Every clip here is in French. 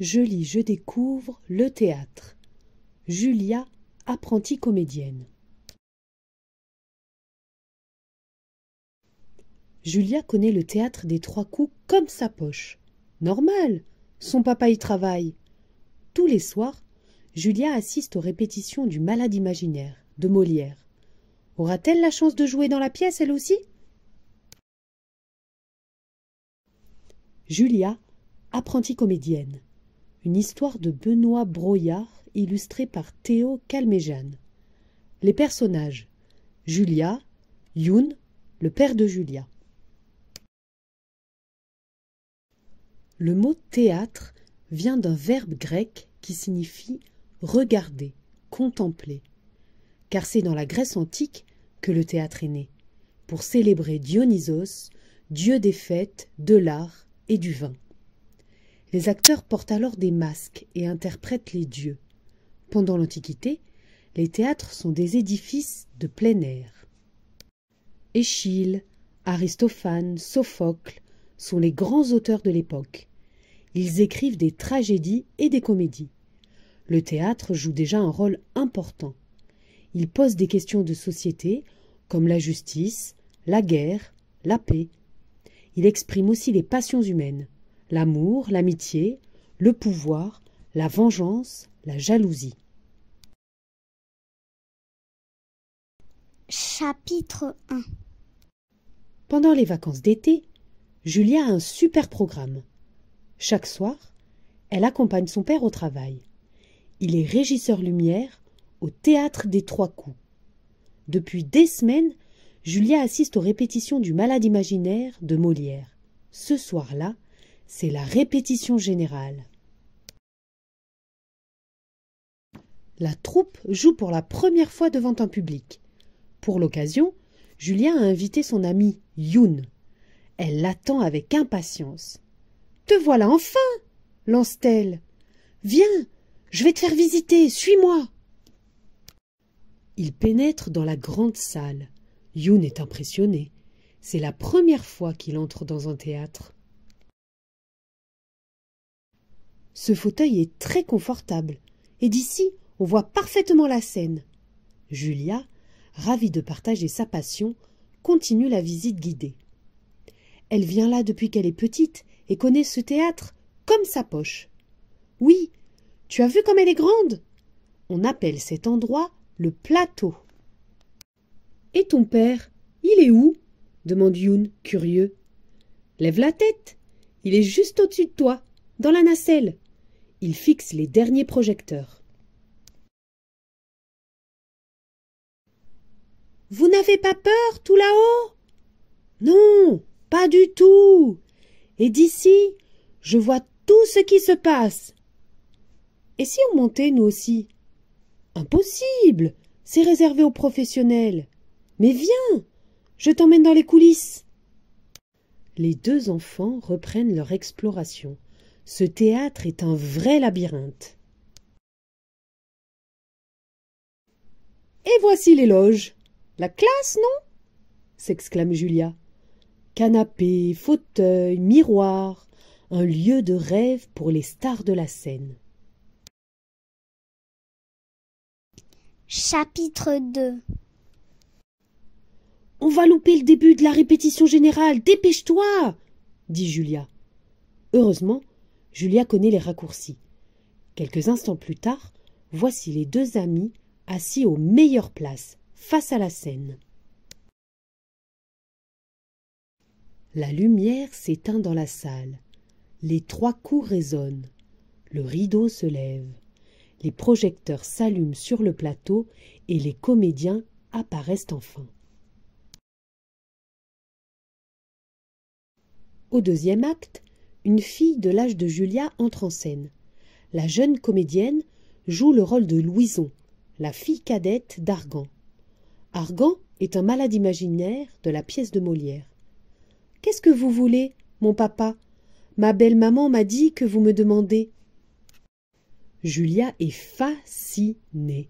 je lis, je découvre le théâtre. Julia, apprentie comédienne. Julia connaît le théâtre des trois coups comme sa poche. Normal, son papa y travaille. Tous les soirs, Julia assiste aux répétitions du Malade imaginaire de Molière. Aura-t-elle la chance de jouer dans la pièce, elle aussi Julia, apprentie comédienne une histoire de Benoît Broillard illustrée par Théo Calmejane. Les personnages Julia, yun le père de Julia. Le mot théâtre vient d'un verbe grec qui signifie regarder, contempler, car c'est dans la Grèce antique que le théâtre est né, pour célébrer Dionysos, dieu des fêtes, de l'art et du vin. Les acteurs portent alors des masques et interprètent les dieux. Pendant l'Antiquité, les théâtres sont des édifices de plein air. Échille, Aristophane, Sophocle sont les grands auteurs de l'époque. Ils écrivent des tragédies et des comédies. Le théâtre joue déjà un rôle important. Il pose des questions de société comme la justice, la guerre, la paix. Il exprime aussi les passions humaines l'amour, l'amitié, le pouvoir, la vengeance, la jalousie. Chapitre 1 Pendant les vacances d'été, Julia a un super programme. Chaque soir, elle accompagne son père au travail. Il est régisseur lumière au théâtre des Trois Coups. Depuis des semaines, Julia assiste aux répétitions du Malade imaginaire de Molière. Ce soir-là, c'est la répétition générale. La troupe joue pour la première fois devant un public. Pour l'occasion, Julien a invité son ami Youn. Elle l'attend avec impatience. Te voilà enfin lance-t-elle. Viens, je vais te faire visiter, suis-moi. Il pénètre dans la grande salle. Youn est impressionné. C'est la première fois qu'il entre dans un théâtre. Ce fauteuil est très confortable, et d'ici on voit parfaitement la scène. Julia, ravie de partager sa passion, continue la visite guidée. Elle vient là depuis qu'elle est petite et connaît ce théâtre comme sa poche. Oui, tu as vu comme elle est grande. On appelle cet endroit le plateau. Et ton père, il est où demande Youn, curieux. Lève la tête. Il est juste au-dessus de toi, dans la nacelle. Il fixe les derniers projecteurs. Vous n'avez pas peur tout là-haut Non, pas du tout. Et d'ici, je vois tout ce qui se passe. Et si on montait, nous aussi Impossible C'est réservé aux professionnels. Mais viens Je t'emmène dans les coulisses Les deux enfants reprennent leur exploration. Ce théâtre est un vrai labyrinthe. Et voici l'éloge. « La classe, non s'exclame Julia. Canapé, fauteuil, miroir, un lieu de rêve pour les stars de la scène. Chapitre 2 On va louper le début de la répétition générale, dépêche-toi dit Julia. Heureusement, Julia connaît les raccourcis. Quelques instants plus tard, voici les deux amis assis aux meilleures places, face à la scène. La lumière s'éteint dans la salle. Les trois coups résonnent. Le rideau se lève. Les projecteurs s'allument sur le plateau et les comédiens apparaissent enfin. Au deuxième acte, une fille de l'âge de Julia entre en scène. La jeune comédienne joue le rôle de Louison, la fille cadette d'Argan. Argan est un malade imaginaire de la pièce de Molière. Qu'est-ce que vous voulez, mon papa Ma belle-maman m'a dit que vous me demandez. Julia est fascinée.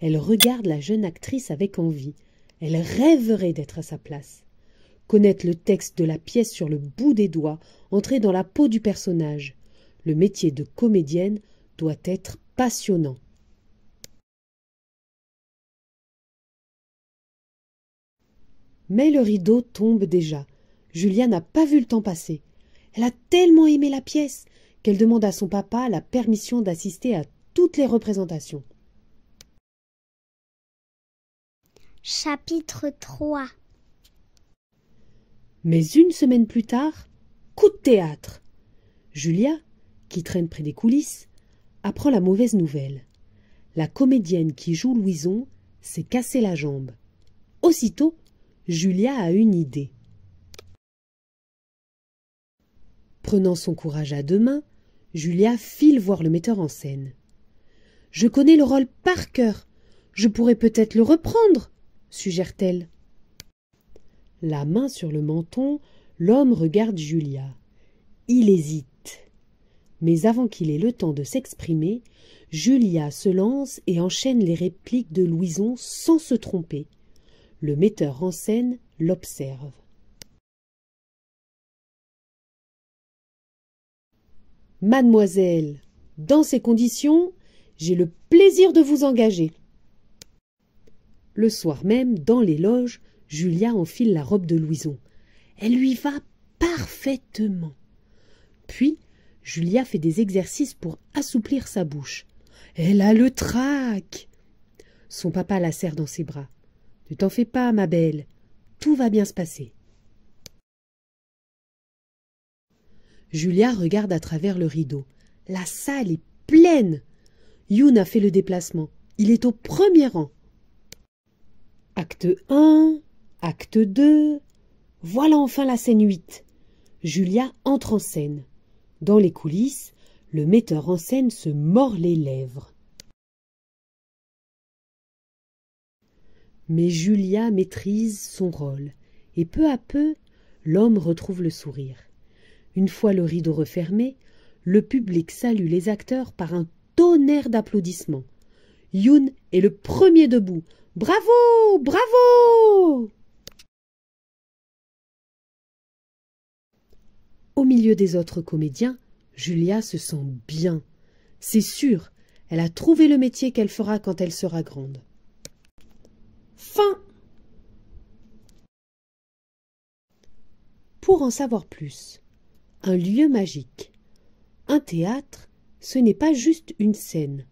Elle regarde la jeune actrice avec envie. Elle rêverait d'être à sa place connaître le texte de la pièce sur le bout des doigts, entrer dans la peau du personnage. Le métier de comédienne doit être passionnant. Mais le rideau tombe déjà. Julia n'a pas vu le temps passer. Elle a tellement aimé la pièce qu'elle demande à son papa la permission d'assister à toutes les représentations. Chapitre 3 mais une semaine plus tard, coup de théâtre. Julia, qui traîne près des coulisses, apprend la mauvaise nouvelle. La comédienne qui joue Louison s'est cassée la jambe. Aussitôt, Julia a une idée. Prenant son courage à deux mains, Julia file voir le metteur en scène. Je connais le rôle par cœur. Je pourrais peut-être le reprendre, suggère-t-elle. La main sur le menton, l'homme regarde Julia. Il hésite. Mais avant qu'il ait le temps de s'exprimer, Julia se lance et enchaîne les répliques de Louison sans se tromper. Le metteur en scène l'observe. Mademoiselle, dans ces conditions, j'ai le plaisir de vous engager. Le soir même, dans les loges, Julia enfile la robe de Louison. Elle lui va parfaitement. Puis, Julia fait des exercices pour assouplir sa bouche. Elle a le trac. Son papa la serre dans ses bras. Ne t'en fais pas, ma belle. Tout va bien se passer. Julia regarde à travers le rideau. La salle est pleine. Youn a fait le déplacement. Il est au premier rang. Acte 1, Acte 2. Voilà enfin la scène 8. Julia entre en scène. Dans les coulisses, le metteur en scène se mord les lèvres. Mais Julia maîtrise son rôle, et peu à peu, l'homme retrouve le sourire. Une fois le rideau refermé, le public salue les acteurs par un tonnerre d'applaudissements. Youn est le premier debout. Bravo Bravo Au milieu des autres comédiens, Julia se sent bien. C'est sûr, elle a trouvé le métier qu'elle fera quand elle sera grande. Fin Pour en savoir plus, un lieu magique. Un théâtre, ce n'est pas juste une scène.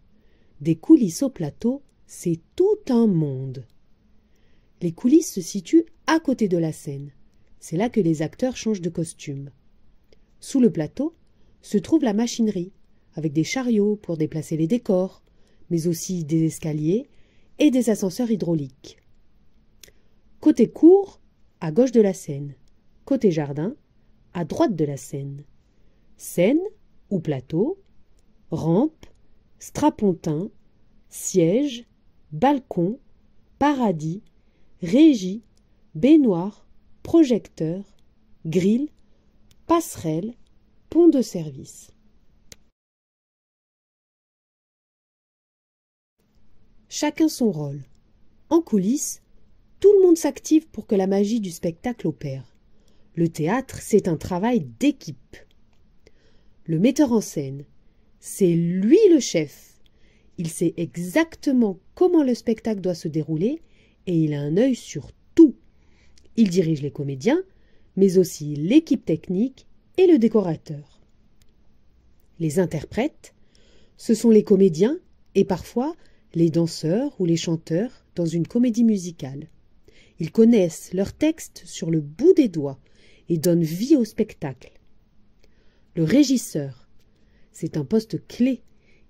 Des coulisses au plateau, c'est tout un monde. Les coulisses se situent à côté de la scène. C'est là que les acteurs changent de costume. Sous le plateau se trouve la machinerie, avec des chariots pour déplacer les décors, mais aussi des escaliers et des ascenseurs hydrauliques. Côté cour, à gauche de la Seine. Côté jardin, à droite de la Seine. Seine ou plateau, rampe, strapontin, siège, balcon, paradis, régie, baignoire, projecteur, grille passerelle, pont de service. Chacun son rôle. En coulisses, tout le monde s'active pour que la magie du spectacle opère. Le théâtre, c'est un travail d'équipe. Le metteur en scène, c'est lui le chef. Il sait exactement comment le spectacle doit se dérouler et il a un œil sur tout. Il dirige les comédiens, mais aussi l'équipe technique et le décorateur. Les interprètes, ce sont les comédiens et parfois les danseurs ou les chanteurs dans une comédie musicale. Ils connaissent leur texte sur le bout des doigts et donnent vie au spectacle. Le régisseur, c'est un poste clé.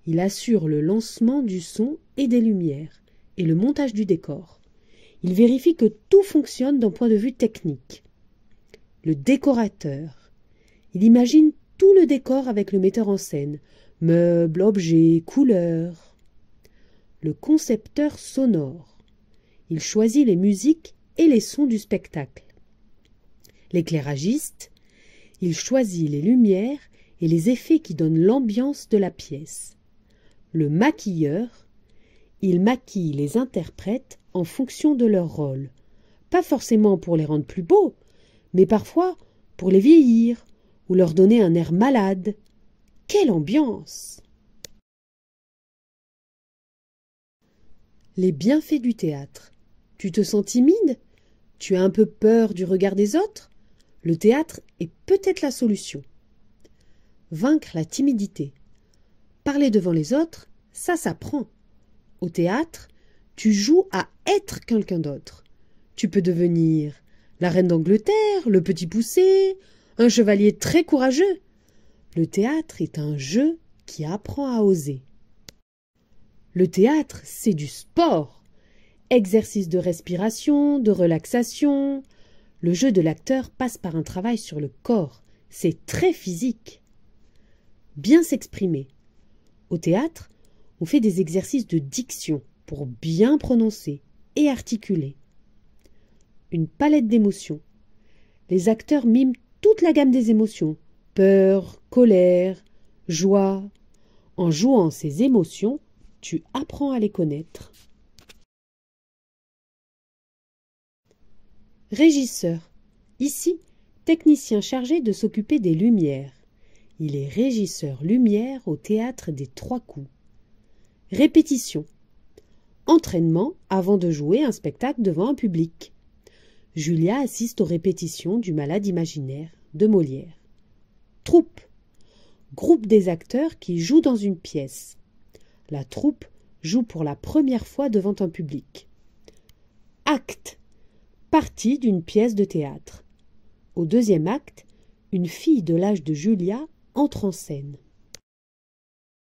Il assure le lancement du son et des lumières et le montage du décor. Il vérifie que tout fonctionne d'un point de vue technique le décorateur. Il imagine tout le décor avec le metteur en scène, meubles, objets, couleurs. Le concepteur sonore. Il choisit les musiques et les sons du spectacle. L'éclairagiste. Il choisit les lumières et les effets qui donnent l'ambiance de la pièce. Le maquilleur. Il maquille les interprètes en fonction de leur rôle, pas forcément pour les rendre plus beaux, mais parfois pour les vieillir ou leur donner un air malade. Quelle ambiance Les bienfaits du théâtre. Tu te sens timide Tu as un peu peur du regard des autres Le théâtre est peut-être la solution. Vaincre la timidité. Parler devant les autres, ça s'apprend. Au théâtre, tu joues à être quelqu'un d'autre. Tu peux devenir la reine d'Angleterre, le petit poussé, un chevalier très courageux. Le théâtre est un jeu qui apprend à oser. Le théâtre, c'est du sport. Exercice de respiration, de relaxation. Le jeu de l'acteur passe par un travail sur le corps. C'est très physique. Bien s'exprimer. Au théâtre, on fait des exercices de diction pour bien prononcer et articuler une palette d'émotions. Les acteurs miment toute la gamme des émotions peur, colère, joie. En jouant ces émotions, tu apprends à les connaître. Régisseur. Ici, technicien chargé de s'occuper des lumières. Il est régisseur lumière au théâtre des trois coups. Répétition. Entraînement avant de jouer un spectacle devant un public. Julia assiste aux répétitions du malade imaginaire de Molière. Troupe. Groupe des acteurs qui jouent dans une pièce. La troupe joue pour la première fois devant un public. Acte. Partie d'une pièce de théâtre. Au deuxième acte, une fille de l'âge de Julia entre en scène.